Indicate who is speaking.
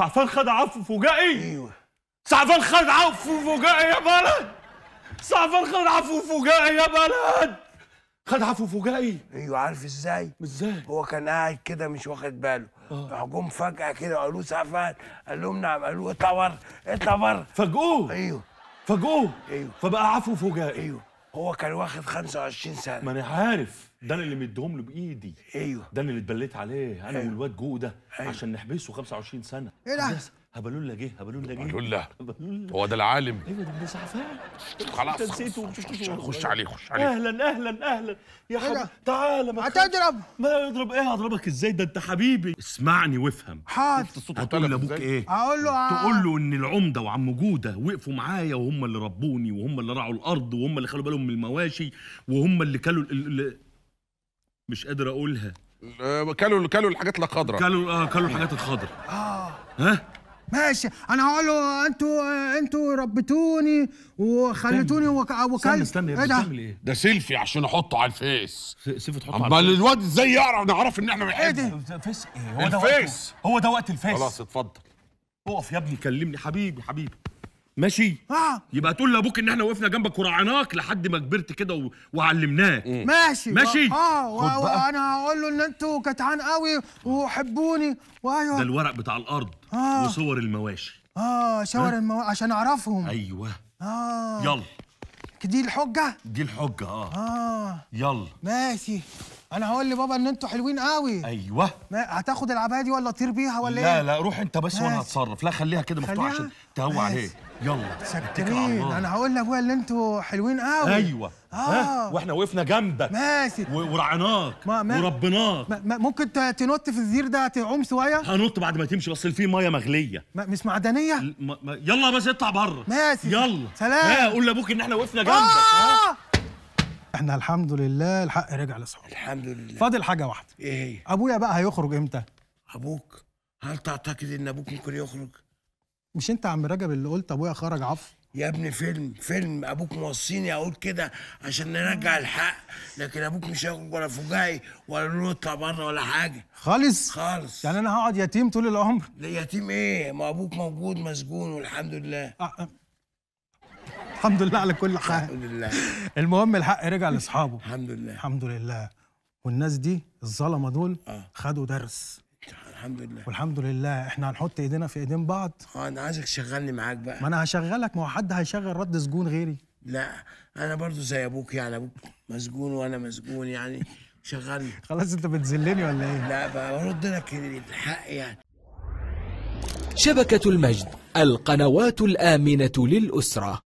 Speaker 1: سعفان خد عفو فجائي ايوه سعفان خد عفو فجائي يا بلد سعفان خد عفو فجائي يا بلد
Speaker 2: خد عفو فجائي ايوه عارف ازاي؟ ازاي؟ هو كان قاعد كده مش واخد باله راح آه. جم فجأة كده قالوا له سعفان قال لهم نعم قالوا له اطلع بره اطلع بره
Speaker 1: فاجئوه ايوه فاجئوه ايوه فبقى عفو فجائي ايوه هو كان واخد 25 سنه ما انا عارف ده انا اللي مديهم له بايدي ايوه ده انا اللي اتبليت عليه انا أيوه. والواد جو ده أيوه. عشان نحبسه 25 سنه ايه ده هبلولا جه هبلولا جه هبلولا هو ده العالم ايوه ده زعفان خلاص نسيته خش عليه خش عليه اهلا اهلا اهلا يا حبيبي تعالى ما هتضرب ما اضرب ايه هضربك ازاي ده انت حبيبي اسمعني وافهم حاضر هتقول لابوك ايه اقول له تقول له آه. ان العمده وعم جوده وقفوا معايا وهم اللي ربوني وهم اللي راعوا الارض وهم اللي خلوا بالهم من المواشي وهم اللي كلوا مش قادر اقولها آه، كلوا كلوا الحاجات الخضراء كلوا اه كلوا الحاجات الخضراء اه ها
Speaker 3: ماشي انا هقول له انتوا انتوا ربيتوني وخليتوني وكلت استنى استنى ايه ده؟
Speaker 1: إيه؟ ده سيلفي عشان احطه على الفيس سيلفي تحطه على الفيس امال الواد ازاي يعرف نعرف ان احنا بنحبه ايه ده؟ فيس ايه هو ده الفيس هو ده وقت الفيس خلاص اتفضل اقف يا ابني كلمني حبيبي حبيبي ماشي اه يبقى تقول لابوك ان احنا وقفنا جنبك ورعناك لحد ما كبرت كده و... وعلمناك إيه؟ ماشي ماشي اه و... آه، وانا
Speaker 3: آه، آه، هقول له ان انتوا جدعان قوي وحبوني وايوه ده
Speaker 1: الورق بتاع الارض آه. وصور المواشي اه صور المواشي عشان اعرفهم ايوه
Speaker 3: اه يلا
Speaker 1: دي الحجه دي الحجه اه اه يلا
Speaker 3: ماشي انا هقول لبابا ان انتوا حلوين قوي ايوه ما هتاخد العبايه دي ولا اطير بيها ولا لا ايه لا لا
Speaker 1: روح انت بس وانا هتصرف لا خليها كده مفتوحه عشان تهوى عليك يلا شكرين انا
Speaker 3: هقول لابويا ان انتوا حلوين قوي ايوه اه
Speaker 1: واحنا وقفنا جنبك ماشي ورعيناك ما ما وربيناك ما ما ممكن تنط في الزير ده تعوم شويه هنط بعد ما تمشي بس فيه ميه مغليه ما مش معدنيه ما ما يلا بس اطلع بره ماشي يلا سلام ها قول لابوك ان احنا وقفنا آه! جنبك آه احنا الحمد
Speaker 3: لله الحق رجع لاصحابه الحمد لله فاضل حاجه واحده ايه هي ابويا بقى هيخرج امتى
Speaker 2: ابوك هل تعتقد ان ابوك ممكن يخرج
Speaker 3: مش انت يا عم رجب اللي قلت ابويا خرج
Speaker 2: عفو يا ابني فيلم فيلم ابوك موصيني اقول كده عشان نرجع الحق لكن ابوك مش هيخرج ولا فجائي ولا له اطلع بره ولا حاجه
Speaker 3: خالص خالص يعني انا هقعد يتيم طول العمر
Speaker 2: يتيم ايه ما ابوك موجود مسجون والحمد لله أه.
Speaker 3: الحمد لله على كل حال الحمد لله المهم الحق رجع لاصحابه الحمد لله الحمد لله والناس دي الظلمه دول آه. خدوا درس الحمد لله والحمد لله احنا هنحط ايدينا في ايدين بعض
Speaker 2: اه انا عايزك تشغلني معاك بقى ما
Speaker 3: انا هشغلك ما هو حد هيشغل رد سجون غيري
Speaker 2: لا انا برضو زي ابوك يعني ابوك مسجون وانا مسجون يعني شغلني خلاص
Speaker 3: انت بتذلني ولا ايه؟ لا
Speaker 2: برد لك الحق
Speaker 3: يعني شبكة المجد القنوات الآمنة للأسرة